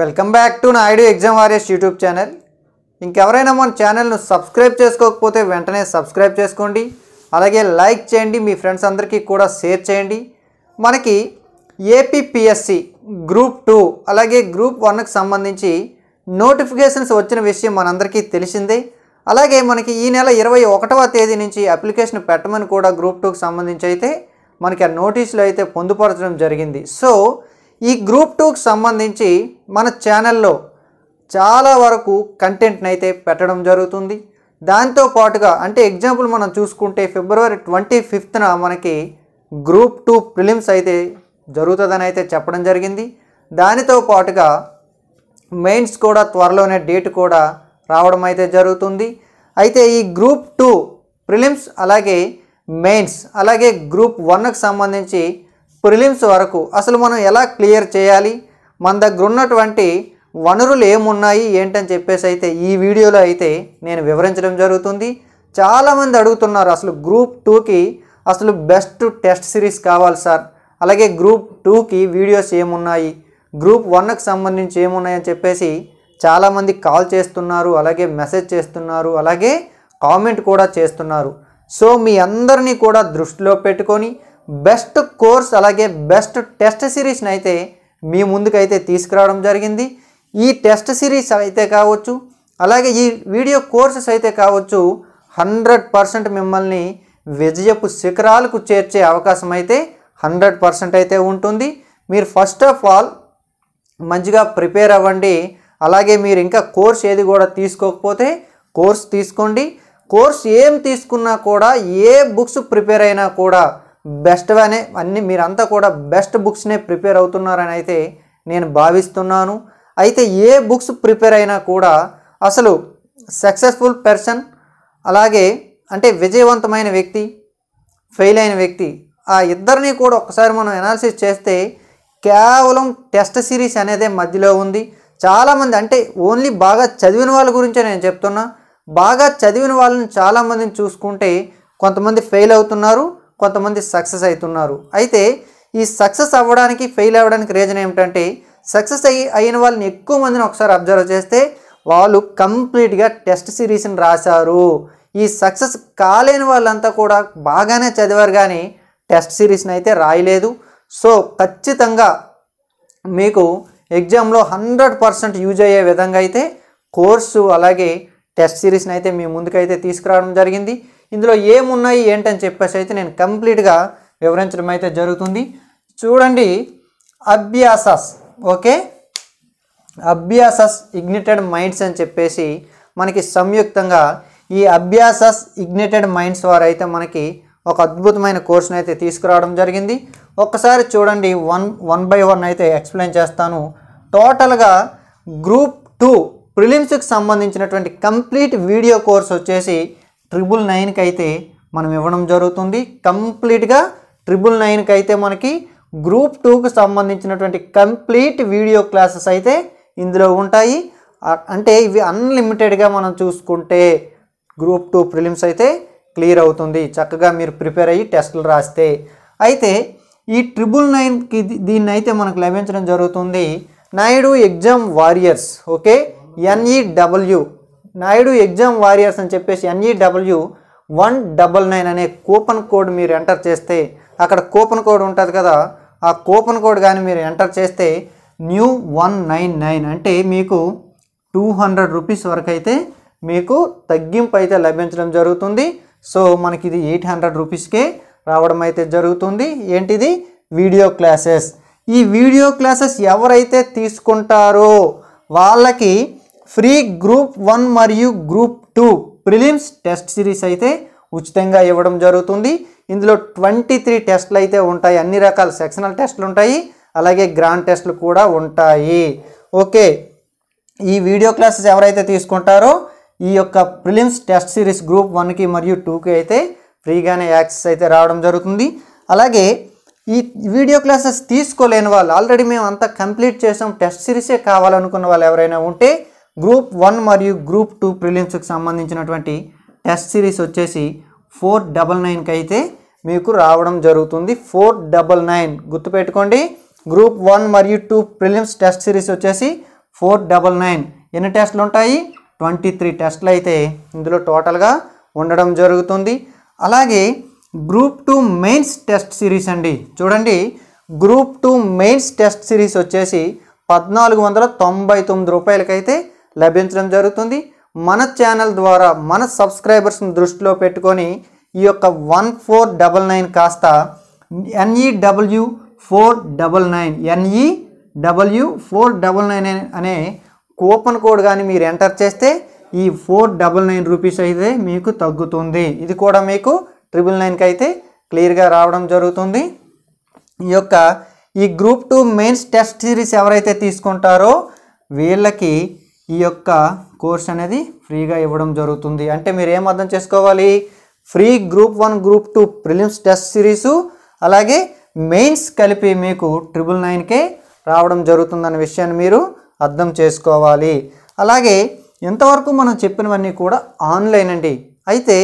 welcome back to Naidu exam warriors YouTube channel ఇంకెవరైనా మన ఛానల్ను సబ్స్క్రైబ్ చేసుకోకపోతే వెంటనే సబ్స్క్రైబ్ చేసుకోండి అలాగే లైక్ చేయండి మీ ఫ్రెండ్స్ అందరికీ కూడా షేర్ చేయండి మనకి ఏపీపిఎస్సి గ్రూప్ టూ అలాగే గ్రూప్ వన్కి సంబంధించి నోటిఫికేషన్స్ వచ్చిన విషయం మనందరికీ తెలిసిందే అలాగే మనకి ఈ నెల ఇరవై ఒకటవ తేదీ నుంచి అప్లికేషన్ పెట్టమని కూడా గ్రూప్ టూకి సంబంధించి అయితే మనకి ఆ నోటీసులు అయితే పొందుపరచడం జరిగింది సో ఈ గ్రూప్ టూకి సంబంధించి మన ఛానల్లో చాలా వరకు కంటెంట్ని అయితే పెట్టడం జరుగుతుంది దాంతో పాటుగా అంటే ఎగ్జాంపుల్ మనం చూసుకుంటే ఫిబ్రవరి ట్వంటీ ఫిఫ్త్న మనకి గ్రూప్ టూ ప్రిలిమ్స్ అయితే జరుగుతుందని అయితే చెప్పడం జరిగింది దానితో పాటుగా మెయిన్స్ కూడా త్వరలోనే డేట్ కూడా రావడం అయితే జరుగుతుంది అయితే ఈ గ్రూప్ టూ ప్రిలిమ్స్ అలాగే మెయిన్స్ అలాగే గ్రూప్ వన్కు సంబంధించి ప్రిలిమ్స్ వరకు అసలు మనం ఎలా క్లియర్ చేయాలి మన దగ్గర ఉన్నటువంటి వనరులు ఏమున్నాయి ఏంటని చెప్పేసి అయితే ఈ వీడియోలో అయితే నేను వివరించడం జరుగుతుంది చాలామంది అడుగుతున్నారు అసలు గ్రూప్ టూకి అసలు బెస్ట్ టెస్ట్ సిరీస్ కావాలి సార్ అలాగే గ్రూప్ టూకి వీడియోస్ ఏమున్నాయి గ్రూప్ వన్కి సంబంధించి ఏమున్నాయని చెప్పేసి చాలామంది కాల్ చేస్తున్నారు అలాగే మెసేజ్ చేస్తున్నారు అలాగే కామెంట్ కూడా చేస్తున్నారు సో మీ అందరినీ కూడా దృష్టిలో పెట్టుకొని బెస్ట్ కోర్స్ అలాగే బెస్ట్ టెస్ట్ సిరీస్ని అయితే మీ ముందుకైతే తీసుకురావడం జరిగింది ఈ టెస్ట్ సిరీస్ అయితే కావచ్చు అలాగే ఈ వీడియో కోర్సెస్ అయితే కావచ్చు హండ్రెడ్ పర్సెంట్ మిమ్మల్ని విజయపు శిఖరాలకు చేర్చే అవకాశం అయితే హండ్రెడ్ పర్సెంట్ అయితే ఉంటుంది మీరు ఫస్ట్ ఆఫ్ ఆల్ మంచిగా ప్రిపేర్ అవ్వండి అలాగే మీరు ఇంకా కోర్స్ ఏది కూడా తీసుకోకపోతే కోర్స్ తీసుకోండి కోర్స్ ఏం తీసుకున్నా కూడా ఏ బుక్స్ ప్రిపేర్ అయినా కూడా బెస్ట్ అనే అన్ని మీరంతా కూడా బెస్ట్ బుక్స్నే ప్రిపేర్ అవుతున్నారని అయితే నేను భావిస్తున్నాను అయితే ఏ బుక్స్ ప్రిపేర్ అయినా కూడా అసలు సక్సెస్ఫుల్ పర్సన్ అలాగే అంటే విజయవంతమైన వ్యక్తి ఫెయిల్ అయిన వ్యక్తి ఆ ఇద్దరిని కూడా ఒకసారి మనం అనాలిసిస్ చేస్తే కేవలం టెస్ట్ సిరీస్ అనేదే మధ్యలో ఉంది చాలామంది అంటే ఓన్లీ బాగా చదివిన వాళ్ళ గురించే నేను చెప్తున్నా బాగా చదివిన వాళ్ళని చాలామందిని చూసుకుంటే కొంతమంది ఫెయిల్ అవుతున్నారు కొంతమంది సక్సెస్ అవుతున్నారు అయితే ఈ సక్సెస్ అవ్వడానికి ఫెయిల్ అవ్వడానికి రీజన్ ఏమిటంటే సక్సెస్ అయ్యి అయిన వాళ్ళని ఎక్కువ మందిని ఒకసారి అబ్జర్వ్ చేస్తే వాళ్ళు కంప్లీట్గా టెస్ట్ సిరీస్ని రాశారు ఈ సక్సెస్ కాలేని వాళ్ళంతా కూడా బాగానే చదివారు కానీ టెస్ట్ సిరీస్ని అయితే రాయలేదు సో ఖచ్చితంగా మీకు ఎగ్జామ్లో హండ్రెడ్ పర్సెంట్ యూజ్ అయ్యే విధంగా అయితే కోర్సు అలాగే టెస్ట్ సిరీస్ని అయితే మీ ముందుకైతే తీసుకురావడం జరిగింది ఇందులో ఏమున్నాయి ఏంటని చెప్పేసి అయితే నేను కంప్లీట్గా వివరించడం అయితే జరుగుతుంది చూడండి Abhyasas okay Abhyasas ignited minds అని చెప్పేసి మనకి సంయుక్తంగా ఈ అభ్యాసస్ ఇగ్నిటెడ్ మైండ్స్ వారు అయితే మనకి ఒక అద్భుతమైన కోర్సును అయితే తీసుకురావడం జరిగింది ఒక్కసారి చూడండి వన్ వన్ బై వన్ అయితే ఎక్స్ప్లెయిన్ చేస్తాను టోటల్గా గ్రూప్ టూ ప్రిలిమ్స్కి సంబంధించినటువంటి కంప్లీట్ వీడియో కోర్స్ వచ్చేసి ట్రిపుల్ నైన్కి అయితే మనం ఇవ్వడం జరుగుతుంది కంప్లీట్గా ట్రిపుల్ నైన్కి అయితే మనకి గ్రూప్ టూకు సంబంధించినటువంటి కంప్లీట్ వీడియో క్లాసెస్ అయితే ఇందులో ఉంటాయి అంటే ఇవి అన్లిమిటెడ్గా మనం చూసుకుంటే గ్రూప్ టూ ప్రిలిమ్స్ అయితే క్లియర్ అవుతుంది చక్కగా మీరు ప్రిపేర్ అయ్యి టెస్టులు రాస్తే అయితే ఈ ట్రిపుల్ నైన్కి దీన్ని అయితే మనకు లభించడం జరుగుతుంది Naidu exam warriors okay NEW Naidu exam warriors అని చెప్పేసి ఎన్ఈడబ్ల్యూ వన్ డబల్ నైన్ అనే కూపన్ కోడ్ మీరు ఎంటర్ చేస్తే అక్కడ కూపన్ కోడ్ ఉంటుంది కదా ఆ కూపన్ కోడ్ కానీ మీరు ఎంటర్ చేస్తే న్యూ వన్ నైన్ నైన్ అంటే మీకు టూ హండ్రెడ్ రూపీస్ వరకు అయితే మీకు తగ్గింపు అయితే లభించడం జరుగుతుంది సో మనకి ఇది ఎయిట్ హండ్రెడ్ రూపీస్కే రావడం అయితే జరుగుతుంది ఏంటిది వీడియో క్లాసెస్ ఈ వీడియో క్లాసెస్ ఎవరైతే తీసుకుంటారో వాళ్ళకి ఫ్రీ గ్రూప్ వన్ మరియు group two prelims test series అయితే ఉచితంగా ఇవ్వడం జరుగుతుంది ఇందులో ట్వంటీ త్రీ టెస్ట్లు అయితే ఉంటాయి అన్ని రకాల సెక్షనల్ టెస్ట్లు ఉంటాయి అలాగే గ్రాండ్ టెస్ట్లు కూడా ఉంటాయి ఓకే ఈ వీడియో క్లాసెస్ ఎవరైతే తీసుకుంటారో ఈ యొక్క ప్రిలిమ్స్ టెస్ట్ సిరీస్ గ్రూప్ వన్కి మరియు టూకి అయితే ఫ్రీగానే యాక్సెస్ అయితే రావడం జరుగుతుంది అలాగే ఈ వీడియో క్లాసెస్ తీసుకోలేని వాళ్ళు ఆల్రెడీ మేము అంతా కంప్లీట్ చేసాం టెస్ట్ సిరీసే కావాలనుకున్న వాళ్ళు ఎవరైనా ఉంటే గ్రూప్ వన్ మరియు గ్రూప్ టూ ప్రిలిమ్స్కి సంబంధించినటువంటి టెస్ట్ సిరీస్ వచ్చేసి ఫోర్ డబల్ నైన్కి అయితే మీకు రావడం జరుగుతుంది ఫోర్ డబల్ నైన్ గుర్తుపెట్టుకోండి గ్రూప్ వన్ మరియు టూ ప్రిలిమ్స్ టెస్ట్ సిరీస్ వచ్చేసి ఫోర్ డబల్ నైన్ ఎన్ని టెస్ట్లు ఉంటాయి ట్వంటీ త్రీ టెస్ట్లు అయితే ఇందులో టోటల్గా ఉండడం జరుగుతుంది అలాగే group two mains test series అండి చూడండి group two mains test series వచ్చేసి పద్నాలుగు వందల తొంభై తొమ్మిది రూపాయలకైతే లభించడం జరుగుతుంది మన ఛానల్ ద్వారా మన సబ్స్క్రైబర్స్ని దృష్టిలో పెట్టుకొని ఈ యొక్క వన్ ఫోర్ డబల్ నైన్ కాస్త NE W e four double nine NE W e four double nine అనే కూపన్ కోడ్ కానీ మీరు ఎంటర్ చేస్తే ఈ ఫోర్ డబల్ నైన్ రూపీస్ అయితే మీకు తగ్గుతుంది ఇది కూడా మీకు ట్రిపుల్ నైన్కి అయితే క్లియర్గా రావడం జరుగుతుంది ఈ యొక్క ఈ group two mains test series ఎవరైతే తీసుకుంటారో వీళ్ళకి ఈ యొక్క కోర్స్ అనేది ఫ్రీగా ఇవ్వడం జరుగుతుంది అంటే మీరు ఏం అర్థం చేసుకోవాలి free group one group two prelims test series అలాగే మెయిన్స్ కలిపి మీకు ట్రిపుల్ నైన్కే రావడం జరుగుతుందన్న విషయాన్ని మీరు అర్థం చేసుకోవాలి అలాగే ఇంతవరకు మనం చెప్పినవన్నీ కూడా ఆన్లైన్ అండి అయితే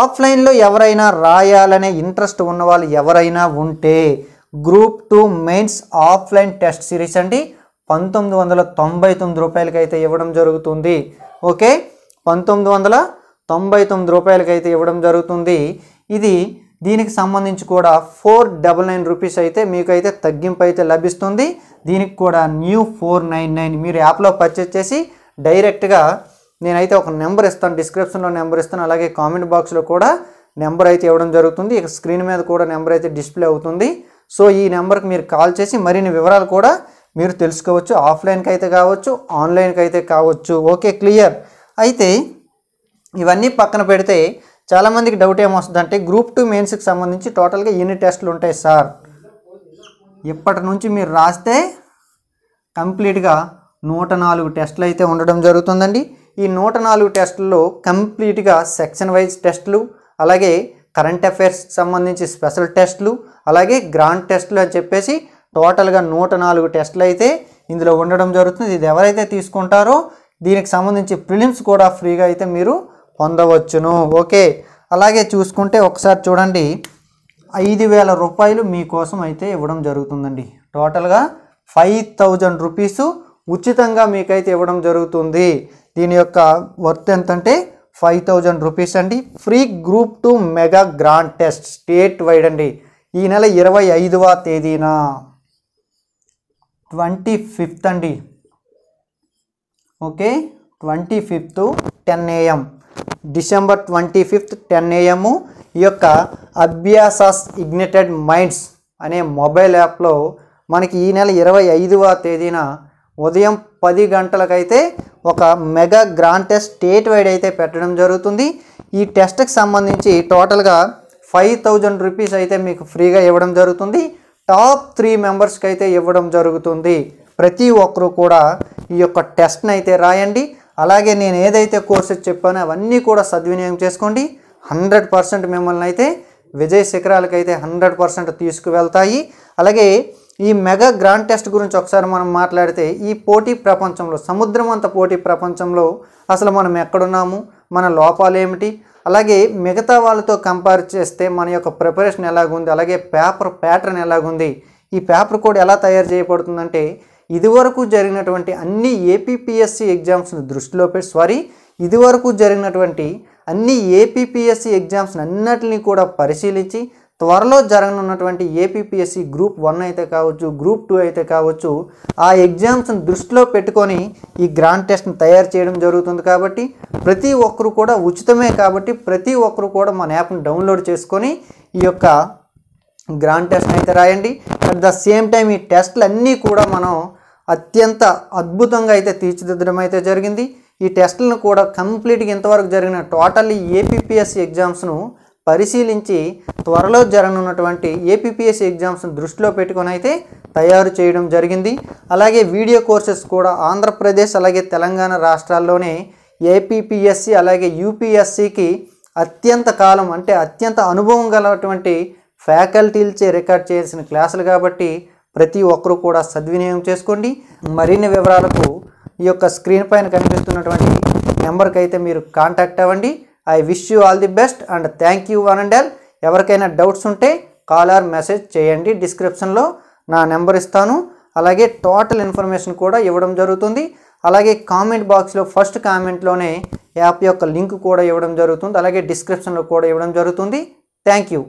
ఆఫ్లైన్లో ఎవరైనా రాయాలనే ఇంట్రెస్ట్ ఉన్నవాళ్ళు ఎవరైనా ఉంటే group two mains offline test series అండి పంతొమ్మిది వందల తొంభై తొమ్మిది అయితే ఇవ్వడం జరుగుతుంది ఓకే పంతొమ్మిది వందల తొంభై తొమ్మిది రూపాయలకి అయితే ఇవ్వడం జరుగుతుంది ఇది దీనికి సంబంధించి కూడా ఫోర్ డబల్ నైన్ రూపీస్ అయితే మీకు అయితే తగ్గింపు అయితే లభిస్తుంది దీనికి కూడా న్యూ ఫోర్ నైన్ నైన్ మీరు యాప్లో పర్చేజ్ చేసి డైరెక్ట్గా నేనైతే ఒక నెంబర్ ఇస్తాను డిస్క్రిప్షన్లో నెంబర్ ఇస్తాను అలాగే కామెంట్ బాక్స్లో కూడా నెంబర్ అయితే ఇవ్వడం జరుగుతుంది ఇక స్క్రీన్ మీద కూడా నెంబర్ అయితే డిస్ప్లే అవుతుంది సో ఈ నెంబర్కి మీరు కాల్ చేసి మరిన్ని వివరాలు కూడా మీరు తెలుసుకోవచ్చు ఆఫ్లైన్కి అయితే కావచ్చు ఆన్లైన్కి అయితే కావచ్చు ఓకే క్లియర్ అయితే ఇవన్నీ పక్కన పెడితే చాలామందికి డౌట్ ఏమొస్తుందంటే గ్రూప్ టూ మెయిన్స్కి సంబంధించి టోటల్గా యూనిట్ టెస్ట్లు ఉంటాయి సార్ ఇప్పటి నుంచి మీరు రాస్తే కంప్లీట్గా నూట నాలుగు టెస్టులు అయితే ఉండడం జరుగుతుందండి ఈ నూట నాలుగు టెస్టుల్లో కంప్లీట్గా సెక్షన్ వైజ్ టెస్టులు అలాగే కరెంట్ అఫైర్స్కి సంబంధించి స్పెషల్ టెస్టులు అలాగే గ్రాండ్ టెస్టులు అని చెప్పేసి టోటల్గా నూట నాలుగు టెస్టులు అయితే ఇందులో ఉండడం జరుగుతుంది ఇది ఎవరైతే తీసుకుంటారో దీనికి సంబంధించి ప్రిలిమ్స్ కూడా ఫ్రీగా అయితే మీరు పొందవచ్చును ఓకే అలాగే చూసుకుంటే ఒకసారి చూడండి ఐదు వేల రూపాయలు మీకోసం అయితే ఇవ్వడం జరుగుతుందండి టోటల్గా ఫైవ్ థౌజండ్ రూపీస్ ఉచితంగా మీకైతే ఇవ్వడం జరుగుతుంది దీని యొక్క వర్త్ ఎంతంటే ఫైవ్ థౌజండ్ రూపీస్ అండి free group two mega grand test state wide అండి ఈ నెల ఇరవై ఐదవ తేదీన ట్వంటీ ఫిఫ్త్ అండి okay twenty fifth ten AM December twenty fifth ten AM ఈ యొక్క అభ్యాసాస్ ఇగ్నెటెడ్ మైండ్స్ అనే మొబైల్ యాప్లో మనకి ఈ నెల ఇరవై ఐదవ తేదీన ఉదయం పది గంటలకైతే ఒక mega grand test state wide అయితే పెట్టడం జరుగుతుంది ఈ టెస్ట్కి సంబంధించి టోటల్గా ఫైవ్ థౌజండ్ రూపీస్ అయితే మీకు ఫ్రీగా ఇవ్వడం జరుగుతుంది టాప్ త్రీ మెంబర్స్కి అయితే ఇవ్వడం జరుగుతుంది ప్రతి ఒక్కరూ కూడా ఈ యొక్క టెస్ట్ని అయితే రాయండి అలాగే నేను ఏదైతే కోర్సెస్ చెప్పానో అవన్నీ కూడా సద్వినియోగం చేసుకోండి హండ్రెడ్ పర్సెంట్ మిమ్మల్ని అయితే విజయ శిఖరాలకు అయితే హండ్రెడ్ పర్సెంట్ తీసుకువెళ్తాయి అలాగే ఈ మెగా గ్రాండ్ టెస్ట్ గురించి ఒకసారి మనం మాట్లాడితే ఈ పోటీ ప్రపంచంలో సముద్రం అంత పోటీ ప్రపంచంలో అసలు మనం ఎక్కడున్నాము మన లోపాలు ఏమిటి అలాగే మిగతా వాళ్ళతో కంపేర్ చేస్తే మన యొక్క ప్రిపరేషన్ ఎలాగుంది అలాగే పేపర్ ప్యాటర్న్ ఎలాగుంది ఈ పేపర్ కోడ్ ఎలా తయారు చేయబడుతుందంటే ఇదివరకు జరిగినటువంటి అన్ని ఏపీపీఎస్సి ఎగ్జామ్స్ని దృష్టిలో పెట్టి సారీ ఇదివరకు జరిగినటువంటి అన్ని ఏపీపీఎస్సి ఎగ్జామ్స్ అన్నిటిని కూడా పరిశీలించి త్వరలో జరగనున్నటువంటి ఏపీపీఎస్సీ గ్రూప్ వన్ అయితే కావచ్చు గ్రూప్ టూ అయితే కావచ్చు ఆ ఎగ్జామ్స్ని దృష్టిలో పెట్టుకొని ఈ గ్రాండ్ టెస్ట్ని తయారు చేయడం జరుగుతుంది కాబట్టి ప్రతి ఒక్కరు కూడా ఉచితమే కాబట్టి ప్రతి ఒక్కరు కూడా మన యాప్ని డౌన్లోడ్ చేసుకొని ఈ యొక్క గ్రాండ్ టెస్ట్ని అయితే రాయండి అట్ ద సేమ్ టైం ఈ టెస్ట్లు అన్నీ కూడా మనం అత్యంత అద్భుతంగా అయితే తీర్చిదిద్దడం అయితే జరిగింది ఈ టెస్ట్లను కూడా కంప్లీట్గా ఇంతవరకు జరిగిన టోటల్లీ ఏపీపీఎస్సి ఎగ్జామ్స్ను పరిశీలించి త్వరలో జరగనున్నటువంటి ఏపీపీఎస్సీ ఎగ్జామ్స్ దృష్టిలో పెట్టుకొని అయితే తయారు చేయడం జరిగింది అలాగే వీడియో కోర్సెస్ కూడా ఆంధ్రప్రదేశ్ అలాగే తెలంగాణ రాష్ట్రాల్లోనే ఏపీపీఎస్సి అలాగే యూపీఎస్సికి అత్యంత కాలం అంటే అత్యంత అనుభవం గలటువంటి ఫ్యాకల్టీలచే రికార్డ్ చేయాల్సిన క్లాసులు కాబట్టి ప్రతి ఒక్కరూ కూడా సద్వినియోగం చేసుకోండి మరిన్ని వివరాలకు ఈ యొక్క స్క్రీన్ పైన కనిపిస్తున్నటువంటి నెంబర్కి అయితే మీరు కాంటాక్ట్ అవ్వండి I wish you all the best and thank you one and all ఎవరికైనా డౌట్స్ ఉంటే కాల్ ఆర్ మెసేజ్ చేయండి డిస్క్రిప్షన్లో నా నెంబర్ ఇస్తాను అలాగే టోటల్ ఇన్ఫర్మేషన్ కూడా ఇవ్వడం జరుగుతుంది అలాగే కామెంట్ బాక్స్లో ఫస్ట్ కామెంట్లోనే యాప్ యొక్క లింక్ కూడా ఇవ్వడం జరుగుతుంది అలాగే డిస్క్రిప్షన్లో కూడా ఇవ్వడం జరుగుతుంది థ్యాంక్ యూ